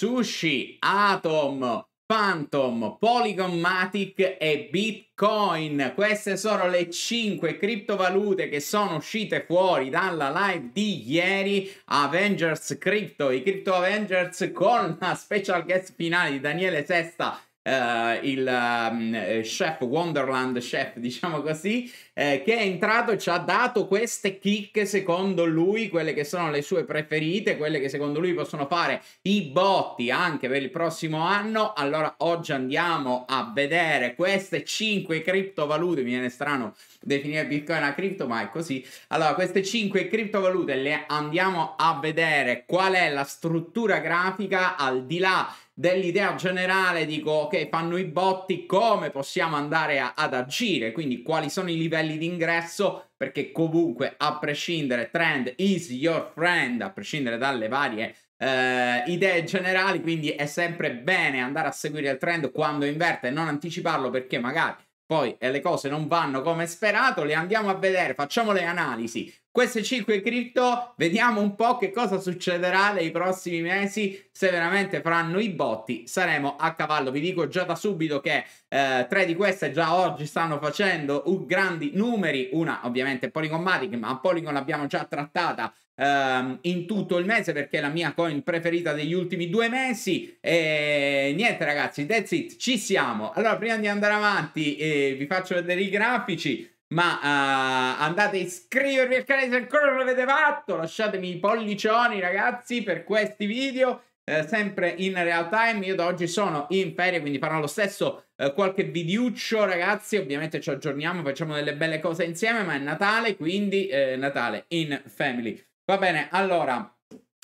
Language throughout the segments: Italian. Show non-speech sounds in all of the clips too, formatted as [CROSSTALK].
Sushi, Atom, Phantom, Polygon Matic e Bitcoin. Queste sono le 5 criptovalute che sono uscite fuori dalla live di ieri Avengers Crypto, i Crypto Avengers con la special guest finale di Daniele Sesta uh, il um, chef Wonderland chef, [LAUGHS] diciamo così, eh, che è entrato e ci ha dato queste chicche secondo lui, quelle che sono le sue preferite, quelle che secondo lui possono fare i botti anche per il prossimo anno. Allora oggi andiamo a vedere queste 5 criptovalute, mi viene strano definire Bitcoin una cripto, ma è così. Allora, queste 5 criptovalute le andiamo a vedere qual è la struttura grafica al di là dell'idea generale dico ok fanno i botti come possiamo andare a, ad agire quindi quali sono i livelli di ingresso perché comunque a prescindere trend is your friend a prescindere dalle varie eh, idee generali quindi è sempre bene andare a seguire il trend quando inverte e non anticiparlo perché magari poi eh, le cose non vanno come sperato, le andiamo a vedere, facciamo le analisi, queste 5 cripto, vediamo un po' che cosa succederà nei prossimi mesi, se veramente faranno i botti, saremo a cavallo. Vi dico già da subito che eh, tre di queste già oggi stanno facendo un, grandi numeri, una ovviamente Polygon ma Polygon l'abbiamo già trattata ehm, in tutto il mese perché è la mia coin preferita degli ultimi due mesi. E niente ragazzi, that's it, ci siamo. Allora prima di andare avanti eh, vi faccio vedere i grafici. Ma uh, andate a iscrivervi al canale se ancora non l'avete fatto. Lasciatemi i pollicioni, ragazzi, per questi video. Eh, sempre in real time. Io da oggi sono in ferie, quindi farò lo stesso eh, qualche videuccio, ragazzi. Ovviamente ci aggiorniamo, facciamo delle belle cose insieme. Ma è Natale, quindi eh, Natale in family. Va bene, allora.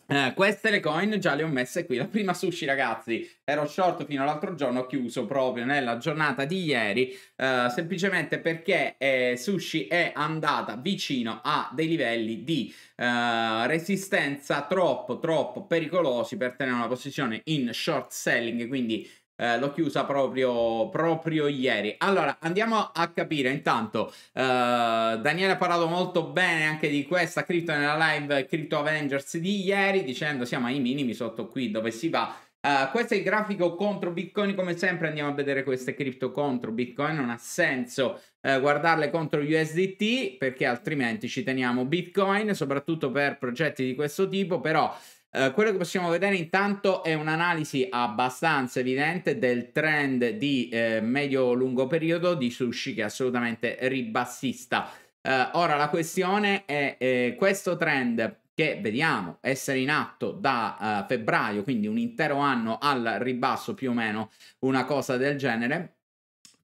Eh, queste le coin già le ho messe qui. La prima sushi, ragazzi, ero short fino all'altro giorno, ho chiuso proprio nella giornata di ieri, uh, semplicemente perché eh, sushi è andata vicino a dei livelli di uh, resistenza troppo, troppo pericolosi per tenere una posizione in short selling, quindi eh, l'ho chiusa proprio, proprio ieri. Allora, andiamo a capire intanto, eh, Daniele ha parlato molto bene anche di questa cripto nella live Crypto Avengers di ieri, dicendo siamo ai minimi sotto qui dove si va. Uh, questo è il grafico contro Bitcoin, come sempre andiamo a vedere queste cripto contro Bitcoin, non ha senso uh, guardarle contro USDT perché altrimenti ci teniamo Bitcoin, soprattutto per progetti di questo tipo, però eh, quello che possiamo vedere intanto è un'analisi abbastanza evidente del trend di eh, medio-lungo periodo di sushi che è assolutamente ribassista. Eh, ora la questione è eh, questo trend che vediamo essere in atto da eh, febbraio, quindi un intero anno al ribasso più o meno, una cosa del genere,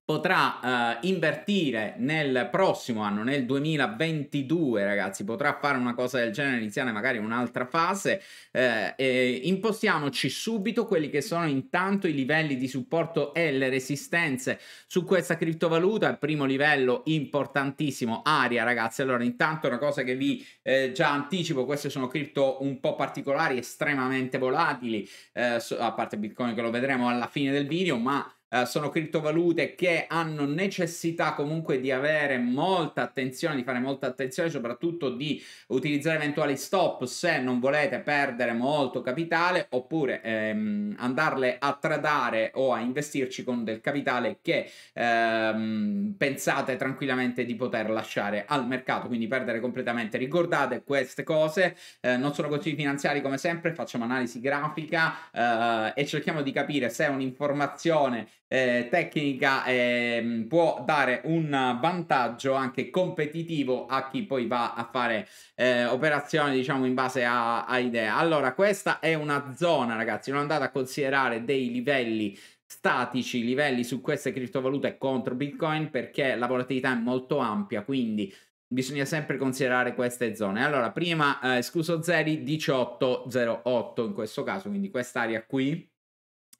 potrà uh, invertire nel prossimo anno, nel 2022, ragazzi, potrà fare una cosa del genere, iniziare magari un'altra fase. Eh, impostiamoci subito quelli che sono intanto i livelli di supporto e le resistenze su questa criptovaluta. Il primo livello importantissimo, aria, ragazzi. Allora, intanto una cosa che vi eh, già anticipo, queste sono cripto un po' particolari, estremamente volatili, eh, a parte Bitcoin che lo vedremo alla fine del video, ma eh, sono criptovalute che hanno necessità comunque di avere molta attenzione, di fare molta attenzione, soprattutto di utilizzare eventuali stop se non volete perdere molto capitale oppure ehm, andarle a tradare o a investirci con del capitale che ehm, pensate tranquillamente di poter lasciare al mercato, quindi perdere completamente. Ricordate queste cose, eh, non sono consigli finanziari come sempre, facciamo analisi grafica eh, e cerchiamo di capire se è un'informazione eh, tecnica eh, può dare un vantaggio anche competitivo a chi poi va a fare eh, operazioni diciamo in base a, a idea allora questa è una zona ragazzi non andate a considerare dei livelli statici livelli su queste criptovalute contro bitcoin perché la volatilità è molto ampia quindi bisogna sempre considerare queste zone. Allora, prima, eh, scuso Zeri, 1808 in questo caso, quindi quest'area qui,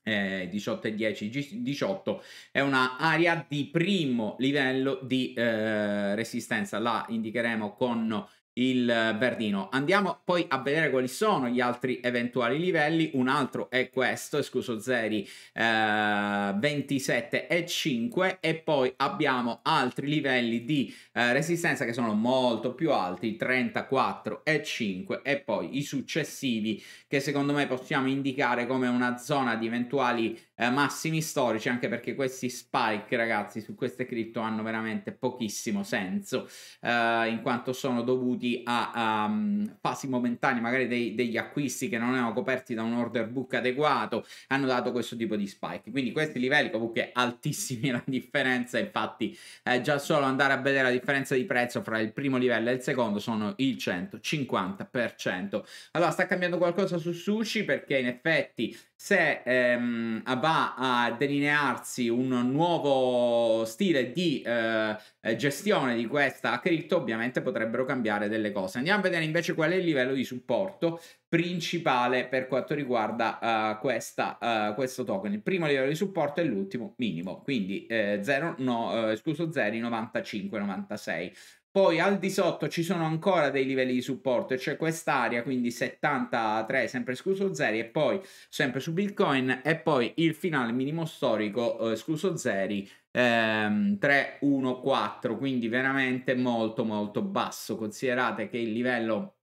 eh, 18 e 10, 18 è un'area di primo livello di eh, resistenza, la indicheremo con il Verdino. Andiamo poi a vedere quali sono gli altri eventuali livelli. Un altro è questo, escluso Zeri, eh, 27 e 5 e poi abbiamo altri livelli di eh, resistenza che sono molto più alti, 34 e 5 e poi i successivi che secondo me possiamo indicare come una zona di eventuali eh, massimi storici, anche perché questi spike, ragazzi, su queste cripto hanno veramente pochissimo senso, eh, in quanto sono dovuti a, a mm, fasi momentanee, magari dei, degli acquisti che non erano coperti da un order book adeguato, hanno dato questo tipo di spike. Quindi questi livelli comunque altissimi [LAUGHS] la differenza, infatti eh, già solo andare a vedere la differenza di prezzo fra il primo livello e il secondo sono il 150%. Allora sta cambiando qualcosa su Sushi perché in effetti se ehm, va a delinearsi un nuovo stile di eh, eh, gestione di questa cripto, ovviamente potrebbero cambiare delle cose. Andiamo a vedere invece qual è il livello di supporto principale per quanto riguarda uh, questa, uh, questo token. Il primo livello di supporto è l'ultimo minimo, quindi eh, 0, no, eh, scuso 0,9596. Poi al di sotto ci sono ancora dei livelli di supporto, cioè quest'area, quindi 73, sempre escluso 0, e poi sempre su Bitcoin, e poi il finale minimo storico, eh, escluso 0, ehm, 314, quindi veramente molto molto basso. Considerate che il livello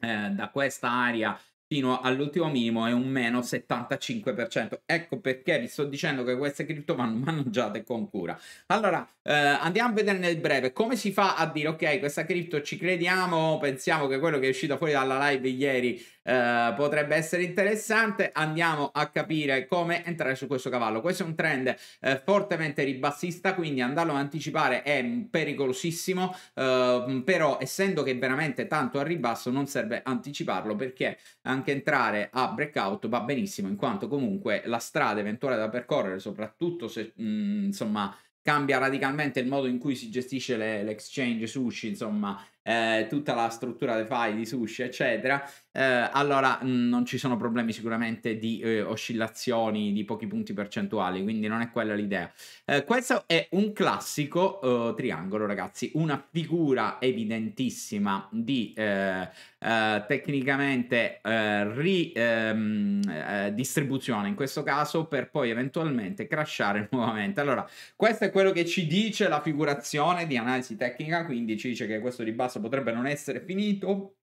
eh, da questa area fino all'ultimo minimo è un meno 75%. Ecco perché vi sto dicendo che queste cripto vanno [LAUGHS] mangiate con cura. Allora, eh, andiamo a vedere nel breve come si fa a dire ok, questa cripto ci crediamo, pensiamo che quello che è uscito fuori dalla live ieri eh, potrebbe essere interessante. Andiamo a capire come entrare su questo cavallo. Questo è un trend eh, fortemente ribassista, quindi andarlo ad anticipare è pericolosissimo, eh, però essendo che veramente tanto a ribasso non serve anticiparlo perché anche entrare a breakout va benissimo in quanto comunque la strada eventuale da percorrere, soprattutto se mh, mm, insomma cambia radicalmente il modo in cui si gestisce le, l'exchange sushi, insomma, eh, tutta la struttura dei file di sushi, eccetera eh, allora mh, non ci sono problemi sicuramente di eh, oscillazioni di pochi punti percentuali, quindi non è quella l'idea. Eh, questo è un classico eh, triangolo, ragazzi, una figura evidentissima di eh, eh, tecnicamente ridistribuzione ehm, in questo caso per poi eventualmente crashare [LAUGHS] nuovamente. Allora, questo è quello che ci dice la figurazione di analisi tecnica, quindi ci dice che questo ribasso potrebbe non essere finito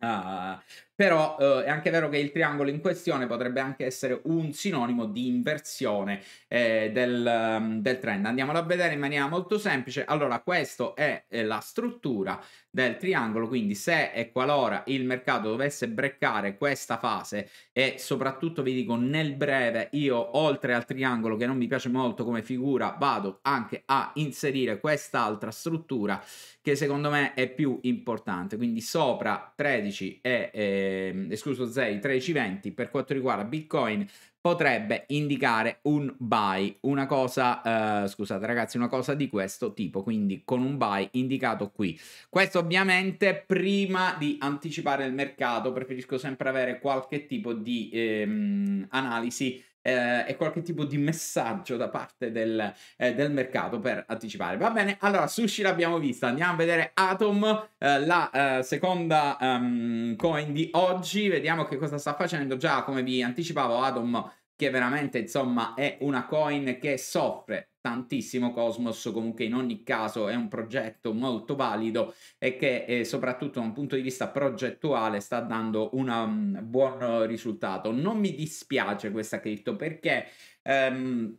啊啊啊！però eh, è anche vero che il triangolo in questione potrebbe anche essere un sinonimo di inversione eh, del, mm, del, trend. Andiamolo a vedere in maniera molto semplice. Allora, questa è la struttura del triangolo, quindi se e qualora il mercato dovesse breccare questa fase e soprattutto vi dico nel breve io oltre al triangolo che non mi piace molto come figura vado anche a inserire quest'altra struttura che secondo me è più importante, quindi sopra 13 e eh, eh, scuso 6.13.20 per quanto riguarda Bitcoin potrebbe indicare un buy, una cosa, eh, scusate ragazzi, una cosa di questo tipo, quindi con un buy indicato qui. Questo ovviamente prima di anticipare il mercato, preferisco sempre avere qualche tipo di ehm, analisi eh, e qualche tipo di messaggio da parte del, eh, del, mercato per anticipare. Va bene, allora sushi l'abbiamo vista, andiamo a vedere Atom, eh, la eh, seconda um, coin di oggi, vediamo che cosa sta facendo. Già come vi anticipavo Atom che veramente insomma è una coin che soffre tantissimo Cosmos, comunque in ogni caso è un progetto molto valido e che eh, soprattutto da un punto di vista progettuale sta dando una, un mm, buon risultato. Non mi dispiace questa cripto perché... Um,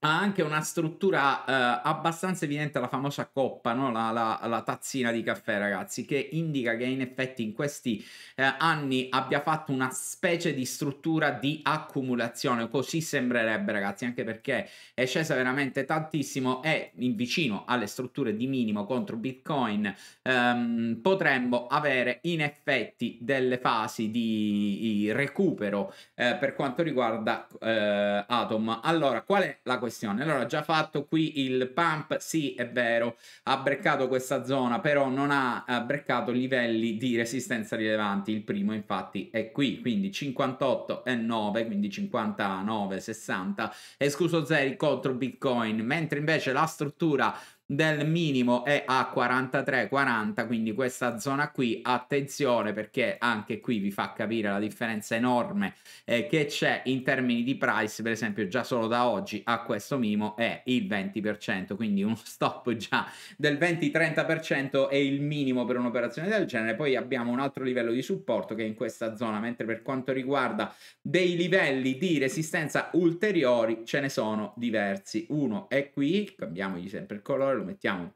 ha anche una struttura eh, abbastanza evidente la famosa coppa, no? la, la, la, tazzina di caffè, ragazzi, che indica che in effetti in questi eh, anni abbia fatto una specie di struttura di accumulazione, così sembrerebbe, ragazzi, anche perché è scesa veramente tantissimo e vicino alle strutture di minimo contro Bitcoin ehm, potremmo avere in effetti delle fasi di, di recupero eh, per quanto riguarda eh, Atom. Allora, qual è la questione? questione. Allora, già fatto qui il pump, sì, è vero, ha breccato questa zona, però non ha, breccato livelli di resistenza rilevanti. Il primo, infatti, è qui, quindi 58,9, quindi 59,60, escluso Zeri contro Bitcoin, mentre invece la struttura del minimo è a 43,40, quindi questa zona qui, attenzione perché anche qui vi fa capire la differenza enorme eh, che c'è in termini di price, per esempio già solo da oggi a questo minimo è il 20%, quindi uno [LAUGHS] stop già del 20-30% è il minimo per un'operazione del genere, poi abbiamo un altro livello di supporto che è in questa zona, mentre per quanto riguarda dei livelli di resistenza ulteriori ce ne sono diversi, uno è qui, cambiamogli sempre il colore, lo mettiamo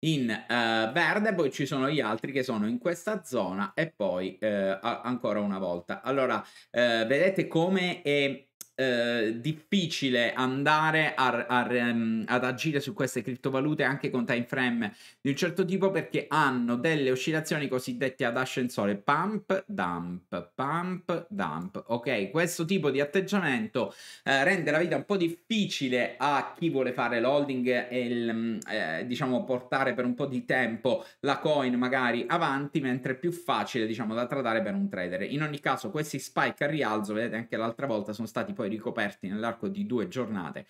in eh, verde, poi ci sono gli altri che sono in questa zona e poi eh, ancora una volta. Allora, eh, vedete come è eh, difficile andare a, a, um, ad agire su queste criptovalute anche con time frame di un certo tipo perché hanno delle oscillazioni cosiddette ad ascensore pump dump pump dump ok questo tipo di atteggiamento eh, rende la vita un po' difficile a chi vuole fare l'holding e il, mm, eh, diciamo portare per un po' di tempo la coin magari avanti mentre è più facile diciamo da tradare per un trader in ogni caso questi spike a rialzo vedete anche l'altra volta sono stati poi poi ricoperti nell'arco di due giornate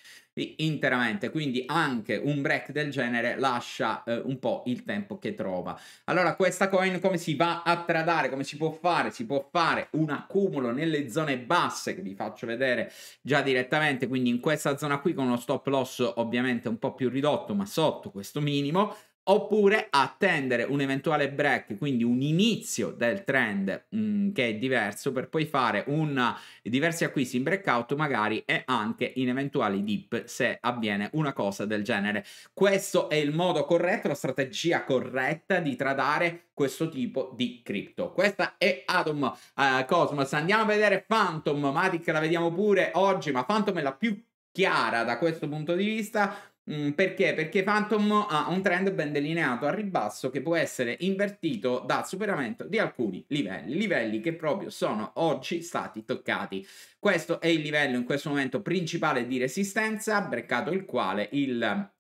interamente. Quindi anche un break del genere lascia eh, un po' il tempo che trova. Allora, questa coin come si va a tradare? Come si può fare? Si può fare un accumulo nelle zone basse che vi faccio vedere già direttamente. Quindi in questa zona qui con uno stop loss ovviamente un po' più ridotto, ma sotto questo minimo oppure attendere un eventuale break, quindi un inizio del trend mh, mm, che è diverso per poi fare una, diversi acquisti in breakout magari e anche in eventuali dip se avviene una cosa del genere. Questo è il modo corretto, la strategia corretta di tradare questo tipo di cripto. Questa è Atom uh, Cosmos. Andiamo a vedere Phantom, Matic la vediamo pure oggi, ma Phantom è la più chiara da questo punto di vista Mm, perché? Perché Phantom ha un trend ben delineato al ribasso che può essere invertito dal superamento di alcuni livelli, livelli che proprio sono oggi stati toccati. Questo è il livello in questo momento principale di resistenza, breccato il quale il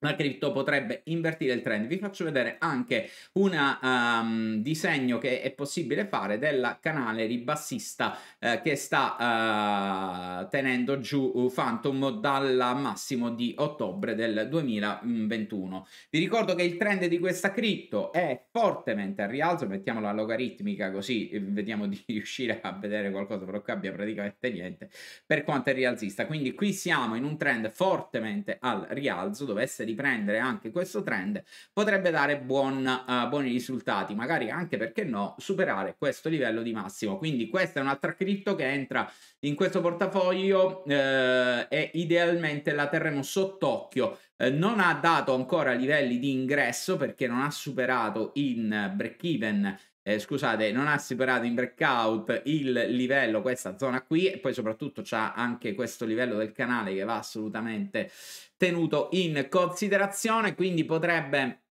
la cripto potrebbe invertire il trend. Vi faccio vedere anche un um, ehm, disegno che è possibile fare del canale ribassista eh, che sta uh, tenendo giù uh, Phantom dal massimo di ottobre del 2021. Vi ricordo che il trend di questa cripto è fortemente al rialzo, mettiamola la logaritmica così eh, vediamo di [LAUGHS] riuscire a vedere qualcosa, però che abbia praticamente niente per quanto è rialzista. Quindi qui siamo in un trend fortemente al rialzo dove essere riprendere anche questo trend potrebbe dare buon, uh, buoni risultati, magari anche perché no, superare questo livello di massimo. Quindi questa è un'altra cripto che entra in questo portafoglio eh, e idealmente la terremo sott'occhio eh, non ha dato ancora livelli di ingresso perché non ha superato in break even eh, scusate, non ha superato in breakout il livello, questa zona qui, e poi soprattutto c'è anche questo livello del canale che va assolutamente tenuto in considerazione, quindi potrebbe,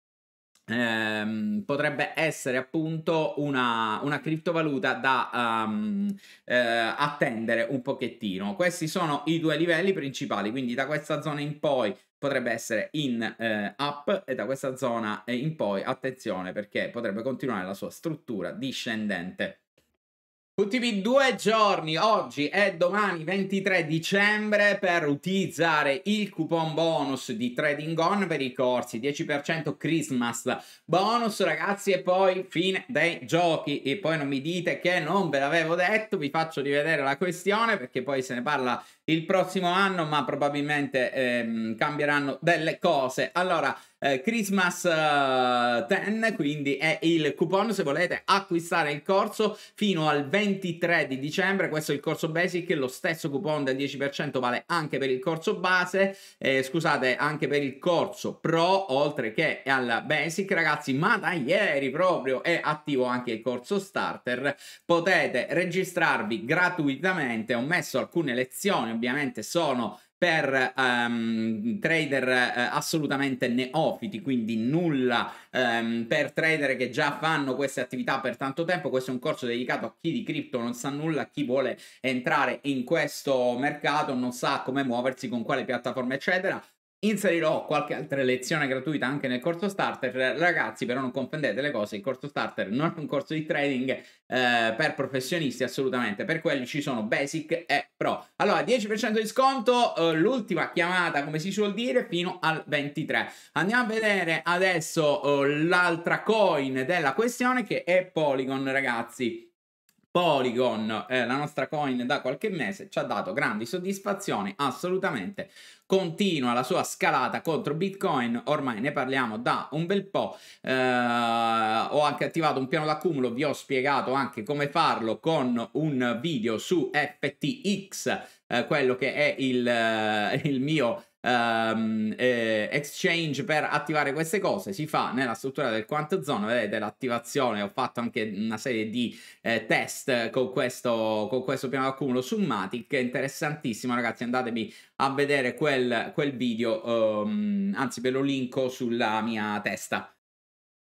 ehm, potrebbe essere appunto una, una criptovaluta da um, eh, attendere un pochettino. Questi sono i due livelli principali, quindi da questa zona in poi potrebbe essere in eh, up e da questa zona eh, in poi attenzione perché potrebbe continuare la sua struttura discendente. Ultimi due giorni, oggi e domani 23 dicembre, per utilizzare il coupon bonus di Trading On per i corsi, 10% Christmas bonus ragazzi e poi fine dei giochi e poi non mi dite che non ve l'avevo detto, vi faccio rivedere la questione perché poi se ne parla il prossimo anno, ma probabilmente ehm, cambieranno delle cose. Allora, eh, Christmas uh, eh, 10, quindi è il coupon se volete acquistare il corso fino al 23 di dicembre. Questo è il corso basic, lo stesso coupon del 10% vale anche per il corso base, eh, scusate, anche per il corso pro, oltre che al basic, ragazzi, ma da ieri proprio è attivo anche il corso starter. Potete registrarvi gratuitamente, ho messo alcune lezioni ovviamente sono per um, trader eh, assolutamente neofiti, quindi nulla um, per trader che già fanno queste attività per tanto tempo. Questo è un corso dedicato a chi di cripto non sa nulla, a chi vuole entrare in questo mercato, non sa come muoversi, con quale piattaforma, eccetera. Inserirò qualche altra lezione gratuita anche nel corso starter. Ragazzi, però non confondete le cose, il corso starter non è un corso di trading eh, per professionisti assolutamente, per quelli ci sono basic e pro. Allora, 10% di sconto, eh, l'ultima chiamata, come si suol dire, fino al 23. Andiamo a vedere adesso eh, l'altra coin della questione che è Polygon, ragazzi. Polygon, eh, la nostra coin da qualche mese, ci ha dato grandi soddisfazioni, assolutamente continua la sua scalata contro Bitcoin, ormai ne parliamo da un bel po', eh, ho anche attivato un piano d'accumulo, vi ho spiegato anche come farlo con un video su FTX, eh, quello che è il, eh, il mio um, eh, exchange per attivare queste cose si fa nella struttura del quant zone vedete l'attivazione ho fatto anche una serie di eh, test con questo, con questo piano d'accumulo su Matic è interessantissimo ragazzi andatevi a vedere quel, quel video um, anzi ve lo linko sulla mia testa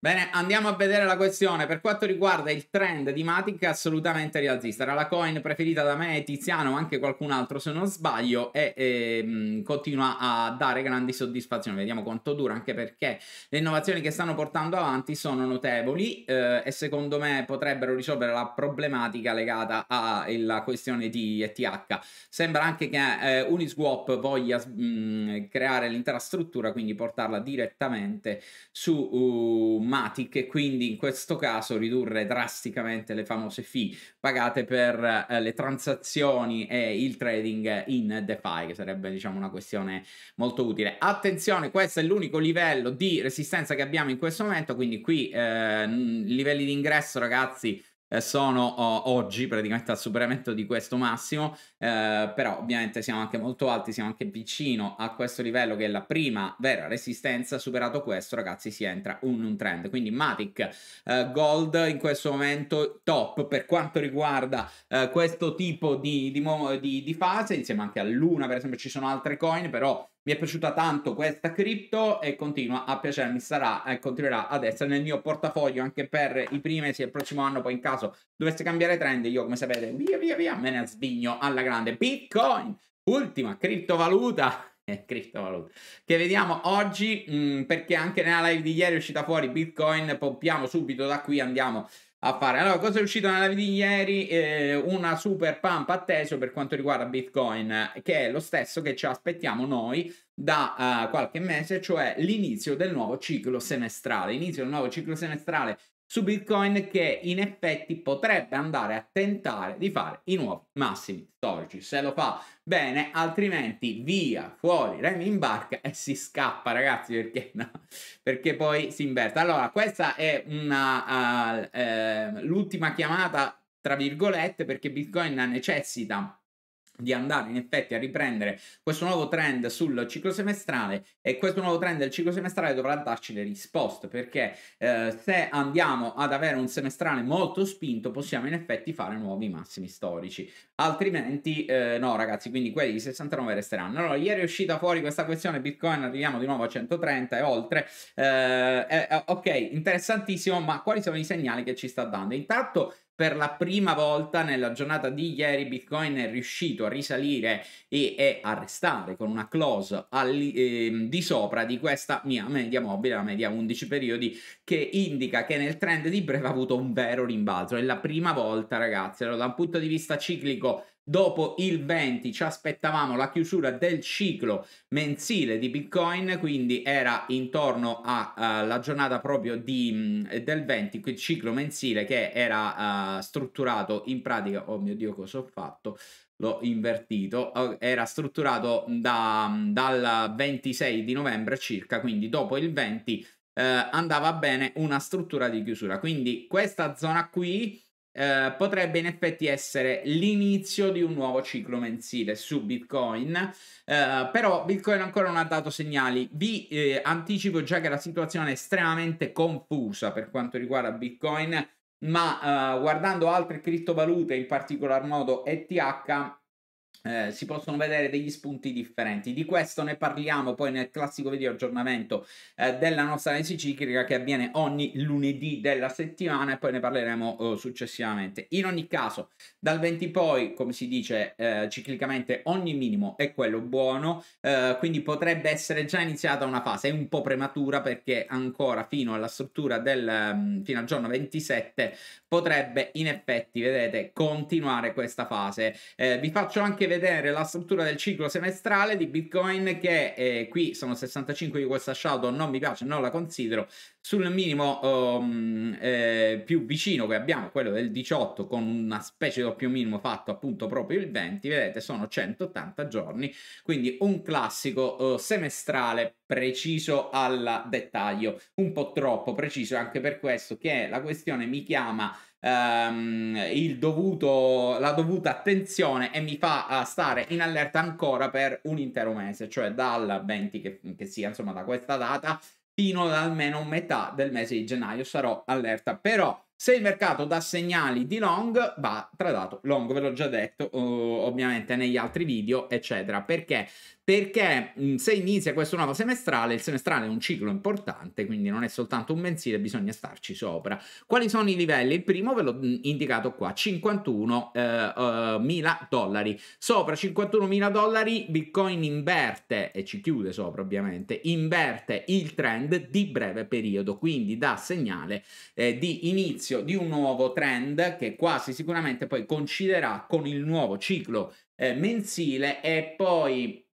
Bene, andiamo a vedere la questione. Per quanto riguarda il trend di Matic, assolutamente rialzista. Era la coin preferita da me, Tiziano, anche qualcun altro se non sbaglio, e, e ehm, mh, continua a dare grandi soddisfazioni. Vediamo quanto dura, anche perché le innovazioni che stanno portando avanti sono notevoli eh, e secondo me potrebbero risolvere la problematica legata alla questione di ETH. Sembra anche che eh, Uniswap voglia mh, mm, creare l'intera struttura, quindi portarla direttamente su... Uh, automatic e quindi in questo caso ridurre drasticamente le famose fee pagate per eh, le transazioni e il trading in DeFi, che sarebbe diciamo una questione molto utile. Attenzione, questo è l'unico livello di resistenza che abbiamo in questo momento, quindi qui eh, livelli di ingresso ragazzi eh, sono oh, oggi praticamente al superamento di questo massimo, eh, però ovviamente siamo anche molto alti, siamo anche vicino a questo livello che è la prima vera resistenza, superato questo ragazzi si entra in un trend, quindi Matic eh, Gold in questo momento top per quanto riguarda eh, questo tipo di, di, di, di fase, insieme anche a Luna per esempio ci sono altre coin, però mi è piaciuta tanto questa cripto e continua a piacermi, sarà e eh, continuerà ad essere nel mio portafoglio anche per i primi mesi il prossimo anno. Poi in caso dovesse cambiare trend, io come sapete, via via via, me ne svigno alla grande. Bitcoin, ultima criptovaluta [LAUGHS] eh, criptovaluta che vediamo oggi mh, mm, perché anche nella live di ieri è uscita fuori bitcoin pompiamo subito da qui andiamo a fare. Allora, cosa è uscito nella di ieri? Eh, una super pump atteso per quanto riguarda Bitcoin, che è lo stesso che ci aspettiamo noi da uh, qualche mese, cioè l'inizio del nuovo ciclo semestrale. Inizio del nuovo ciclo semestrale su Bitcoin che in effetti potrebbe andare a tentare di fare i nuovi massimi storici. Se lo fa bene, altrimenti via, fuori, remi in barca e si scappa ragazzi perché, no, [LAUGHS] perché poi si inverte. Allora, questa è una, uh, uh, l'ultima chiamata tra virgolette perché Bitcoin necessita di andare in effetti a riprendere questo nuovo trend sul ciclo semestrale e questo nuovo trend del ciclo semestrale dovrà darci le risposte perché eh, se andiamo ad avere un semestrale molto spinto possiamo in effetti fare nuovi massimi storici altrimenti eh, no ragazzi quindi quelli di 69 resteranno allora ieri è uscita fuori questa questione bitcoin arriviamo di nuovo a 130 e oltre eh, eh, ok interessantissimo ma quali sono i segnali che ci sta dando intanto per la prima volta nella giornata di ieri Bitcoin è riuscito a risalire e, e a restare con una close all, eh, di sopra di questa mia media mobile, la media 11 periodi, che indica che nel trend di breve ha avuto un vero rimbalzo. È la prima volta, ragazzi. Allora, da un punto di vista ciclico Dopo il 20 ci aspettavamo la chiusura del ciclo mensile di Bitcoin, quindi era intorno alla eh, uh, giornata proprio di, mm, del 20, quel ciclo mensile che era uh, strutturato in pratica, oh mio Dio cosa ho fatto, l'ho invertito, eh, era strutturato da, mm, dal 26 di novembre circa, quindi dopo il 20 eh, andava bene una struttura di chiusura. Quindi questa zona qui eh, potrebbe in effetti essere l'inizio di un nuovo ciclo mensile su Bitcoin, eh, però Bitcoin ancora non ha dato segnali. Vi eh, anticipo già che la situazione è estremamente confusa per quanto riguarda Bitcoin, ma eh, guardando altre criptovalute, in particolar modo ETH, eh, si possono vedere degli spunti differenti. Di questo ne parliamo poi nel classico video aggiornamento eh, della nostra analisi ciclica che avviene ogni lunedì della settimana e poi ne parleremo eh, successivamente. In ogni caso, dal 20 poi, come si dice eh, ciclicamente, ogni minimo è quello buono, eh, quindi potrebbe essere già iniziata una fase un po' prematura perché ancora fino alla struttura del mm, fino al giorno 27 potrebbe in effetti, vedete, continuare questa fase. Eh, vi faccio anche vedere la struttura del ciclo semestrale di Bitcoin che eh, qui sono 65 di questa shadow, non mi piace, non la considero, sul minimo um, eh, più vicino che abbiamo, quello del 18 con una specie di doppio minimo fatto appunto proprio il 20, vedete sono 180 giorni, quindi un classico eh, semestrale preciso al dettaglio, un po' troppo preciso anche per questo che la questione mi chiama ehm, dovuto, la dovuta attenzione e mi fa eh, stare in allerta ancora per un intero mese, cioè dal 20 che, che sia, insomma da questa data fino ad almeno metà del mese di gennaio sarò allerta, però se il mercato dà segnali di long, va tradato long, ve l'ho già detto uh, ovviamente negli altri video, eccetera, perché perché se inizia questo nuovo semestrale, il semestrale è un ciclo importante, quindi non è soltanto un mensile, bisogna starci sopra. Quali sono i livelli? Il primo ve l'ho indicato qua, 51.000 eh, eh, dollari. Sopra 51.000 dollari Bitcoin inverte, e ci chiude sopra ovviamente, inverte il trend di breve periodo, quindi dà segnale eh, di inizio di un nuovo trend che quasi sicuramente poi coinciderà con il nuovo ciclo eh, mensile e poi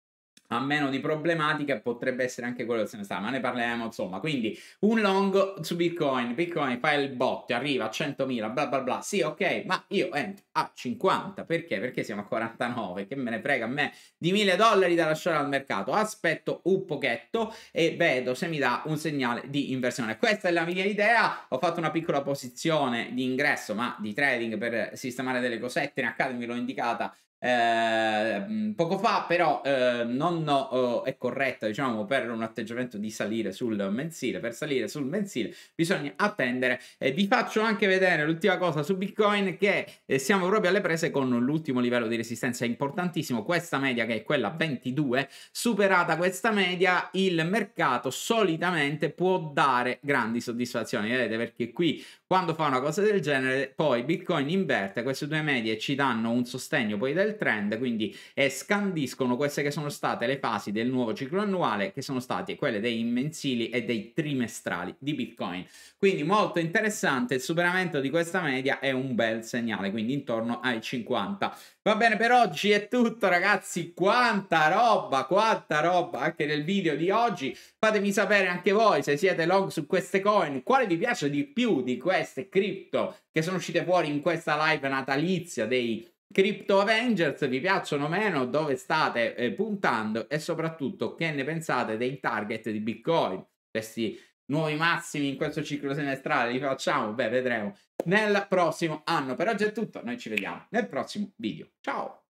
ha meno di problematiche potrebbe essere anche quello che se ne sta, ma ne parleremo insomma. Quindi un long su Bitcoin, Bitcoin fa il botto, arriva a 100.000, bla bla bla, sì ok, ma io entro a 50, perché? Perché siamo a 49, che me ne frega a me di 1.000 dollari da lasciare al mercato, aspetto un pochetto e vedo se mi dà un segnale di inversione. Questa è la mia idea, ho fatto una piccola posizione di ingresso, ma di trading per sistemare delle cosette, in Academy l'ho indicata eh, mm, poco fa però eh, non oh, è corretta diciamo per un atteggiamento di salire sul mensile per salire sul mensile bisogna attendere e vi faccio anche vedere l'ultima cosa su bitcoin che eh, siamo proprio alle prese con l'ultimo livello di resistenza importantissimo questa media che è quella 22 superata questa media il mercato solitamente può dare grandi soddisfazioni vedete perché qui quando fa una cosa del genere, poi Bitcoin inverte queste due medie ci danno un sostegno poi del trend, quindi e scandiscono queste che sono state le fasi del nuovo ciclo annuale, che sono state quelle dei mensili e dei trimestrali di Bitcoin. Quindi molto interessante, il superamento di questa media è un bel segnale, quindi intorno ai 50 Va bene, per oggi è tutto, ragazzi. Quanta roba, quanta roba anche nel video di oggi. Fatemi sapere anche voi se siete long su queste coin, quale vi piace di più di queste cripto che sono uscite fuori in questa live natalizia dei Crypto Avengers vi piacciono meno, dove state eh, puntando e soprattutto che ne pensate dei target di Bitcoin, questi nuovi massimi in questo ciclo semestrale li facciamo, beh vedremo nel prossimo anno. Per oggi è tutto, noi ci vediamo nel prossimo video. Ciao!